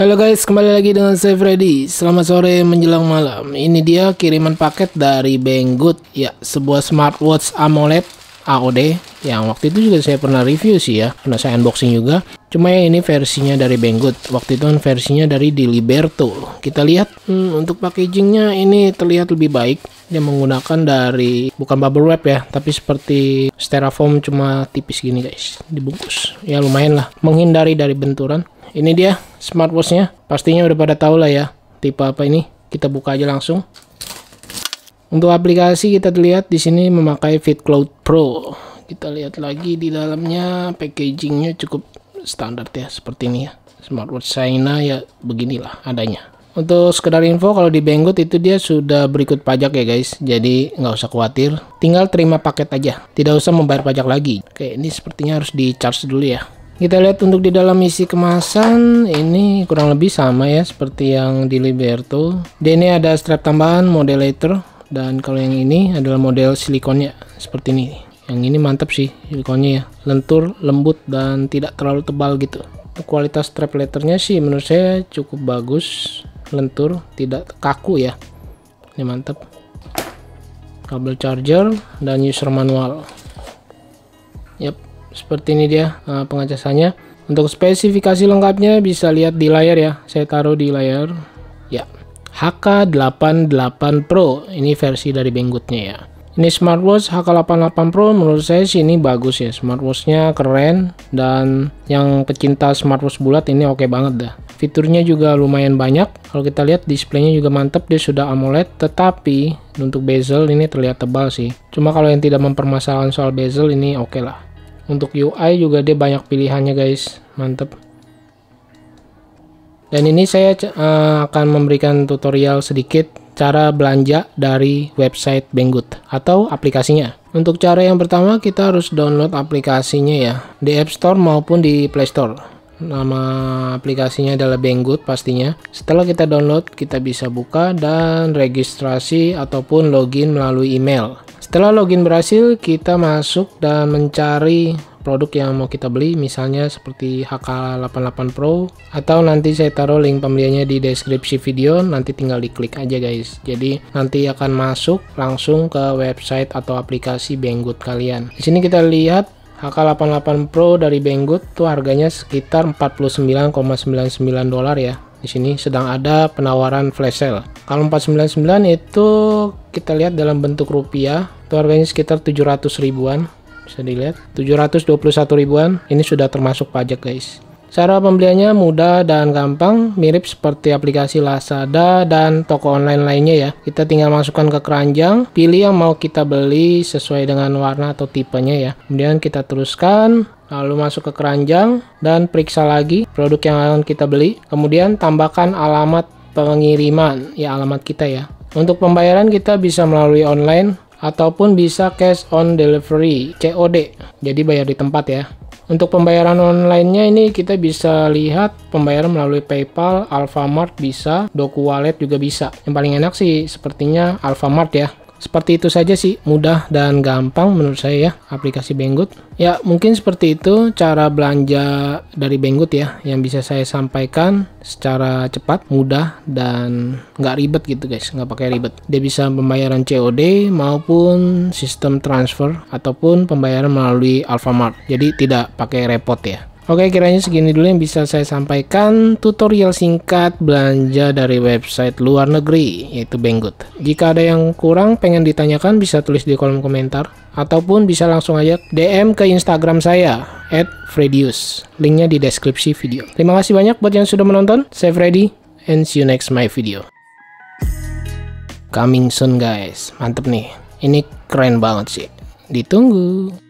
Halo guys, kembali lagi dengan saya Freddy. Selamat sore menjelang malam. Ini dia kiriman paket dari Banggood, ya, sebuah smartwatch AMOLED AOD yang waktu itu juga saya pernah review sih ya, pernah saya unboxing juga. Cuma ya ini versinya dari Banggood. Waktu itu kan versinya dari Diliberto. Kita lihat hmm, untuk packagingnya ini terlihat lebih baik. Dia menggunakan dari bukan bubble wrap ya, tapi seperti styrofoam cuma tipis gini guys, dibungkus. Ya lumayan lah, menghindari dari benturan ini dia smartwatchnya pastinya udah pada tahu lah ya tipe apa ini kita buka aja langsung untuk aplikasi kita lihat di sini memakai FitCloud Pro kita lihat lagi di dalamnya packagingnya cukup standar ya seperti ini ya smartwatch China ya beginilah adanya untuk sekedar info kalau di Banggood itu dia sudah berikut pajak ya guys jadi nggak usah khawatir tinggal terima paket aja tidak usah membayar pajak lagi oke ini sepertinya harus di charge dulu ya kita lihat untuk di dalam isi kemasan ini kurang lebih sama ya seperti yang di Liberto dan ini ada strap tambahan model modelator dan kalau yang ini adalah model silikonnya seperti ini yang ini mantap sih silikonnya ya lentur lembut dan tidak terlalu tebal gitu kualitas strap letternya sih menurut saya cukup bagus lentur tidak kaku ya ini mantap kabel charger dan user manual yep seperti ini dia eh, pengecasannya untuk spesifikasi lengkapnya bisa lihat di layar ya saya taruh di layar ya HK88 Pro ini versi dari benggutnya ya ini smartwatch HK88 Pro menurut saya sih ini bagus ya smartwatchnya keren dan yang pecinta smartwatch bulat ini oke okay banget dah fiturnya juga lumayan banyak kalau kita lihat displaynya juga mantep dia sudah AMOLED tetapi untuk bezel ini terlihat tebal sih cuma kalau yang tidak mempermasalahkan soal bezel ini oke okay lah untuk UI juga dia banyak pilihannya guys mantep dan ini saya uh, akan memberikan tutorial sedikit cara belanja dari website Banggood atau aplikasinya. Untuk cara yang pertama kita harus download aplikasinya ya di App Store maupun di Play Store. Nama aplikasinya adalah Banggood pastinya. Setelah kita download, kita bisa buka dan registrasi ataupun login melalui email. Setelah login berhasil, kita masuk dan mencari produk yang mau kita beli misalnya seperti HK88 Pro atau nanti saya taruh link pembeliannya di deskripsi video nanti tinggal diklik aja guys jadi nanti akan masuk langsung ke website atau aplikasi Banggood kalian di sini kita lihat HK88 Pro dari Banggood tuh harganya sekitar 49,99 dolar ya di sini sedang ada penawaran flash sale. Kalau 499 itu kita lihat dalam bentuk rupiah, itu harganya sekitar 700 ribuan bisa dilihat 721 ribuan ini sudah termasuk pajak guys Cara pembeliannya mudah dan gampang, mirip seperti aplikasi Lazada dan toko online lainnya ya. Kita tinggal masukkan ke keranjang, pilih yang mau kita beli sesuai dengan warna atau tipenya ya. Kemudian kita teruskan, lalu masuk ke keranjang dan periksa lagi produk yang akan kita beli. Kemudian tambahkan alamat pengiriman, ya alamat kita ya. Untuk pembayaran kita bisa melalui online ataupun bisa cash on delivery COD jadi bayar di tempat ya untuk pembayaran online-nya ini kita bisa lihat pembayaran melalui PayPal, Alfamart bisa, Doku Wallet juga bisa. Yang paling enak sih sepertinya Alfamart ya seperti itu saja sih, mudah dan gampang menurut saya ya aplikasi Banggood. Ya, mungkin seperti itu cara belanja dari Banggood ya yang bisa saya sampaikan secara cepat, mudah dan nggak ribet gitu guys, nggak pakai ribet. Dia bisa pembayaran COD maupun sistem transfer ataupun pembayaran melalui Alfamart. Jadi tidak pakai repot ya. Oke, kiranya segini dulu yang bisa saya sampaikan tutorial singkat belanja dari website luar negeri, yaitu Banggood. Jika ada yang kurang pengen ditanyakan, bisa tulis di kolom komentar. Ataupun bisa langsung aja DM ke Instagram saya, at Fredius. Linknya di deskripsi video. Terima kasih banyak buat yang sudah menonton. Saya Freddy, and see you next my video. Coming soon guys, mantep nih. Ini keren banget sih. Ditunggu.